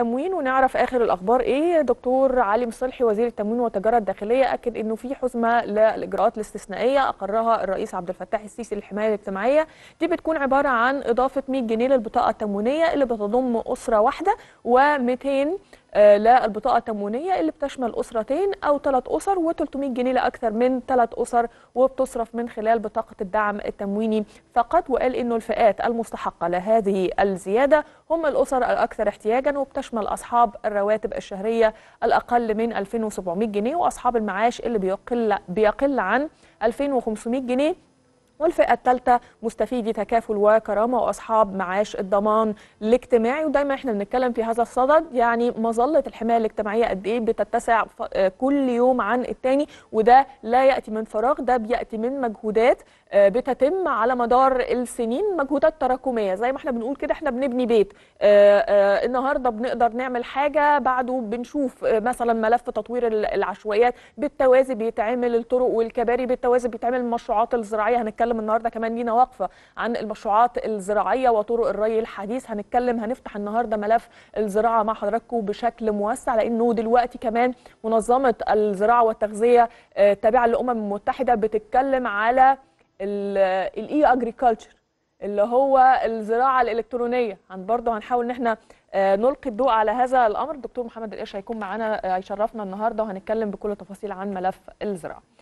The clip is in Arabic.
التموين ونعرف اخر الاخبار ايه دكتور علي مصلحي وزير التموين والتجاره الداخليه اكد انه في حزمه للاجراءات الاستثنائيه اقرها الرئيس عبد الفتاح السيسي للحمايه الاجتماعيه دي بتكون عباره عن اضافه 100 جنيه للبطاقه التموينيه اللي بتضم اسره واحده و200 آه، للبطاقة التموينية اللي بتشمل أسرتين أو ثلاث أسر و300 جنيه لأكثر من ثلاث أسر وبتصرف من خلال بطاقة الدعم التمويني فقط وقال إنه الفئات المستحقة لهذه الزيادة هم الأسر الأكثر احتياجا وبتشمل أصحاب الرواتب الشهرية الأقل من 2700 جنيه وأصحاب المعاش اللي بيقل, بيقل عن 2500 جنيه والفئة الثالثة مستفيدي تكافل وكرامة وأصحاب معاش الضمان الاجتماعي ودايما احنا بنتكلم في هذا الصدد يعني مظلة الحماية الاجتماعية قد إيه بتتسع آه، كل يوم عن التاني وده لا يأتي من فراغ ده بيأتي من مجهودات آه، بتتم على مدار السنين مجهودات تراكمية زي ما احنا بنقول كده احنا بنبني بيت آه، النهاردة بنقدر نعمل حاجة بعده بنشوف مثلا ملف تطوير العشوائيات بالتوازي بيتعمل الطرق والكباري بالتوازي بيتعمل المشروعات الزراعية هنتكلم هنتكلم النهارده كمان لينا وقفه عن المشروعات الزراعيه وطرق الري الحديث هنتكلم هنفتح النهارده ملف الزراعه مع حضراتكم بشكل موسع لانه دلوقتي كمان منظمه الزراعه والتغذيه آه، التابعه للامم المتحده بتتكلم على الاي اجريكلتشر اللي هو الزراعه الالكترونيه هن برضه هنحاول ان احنا آه، نلقي الضوء على هذا الامر الدكتور محمد القرش هيكون معانا آه، هيشرفنا النهارده وهنتكلم بكل تفاصيل عن ملف الزراعه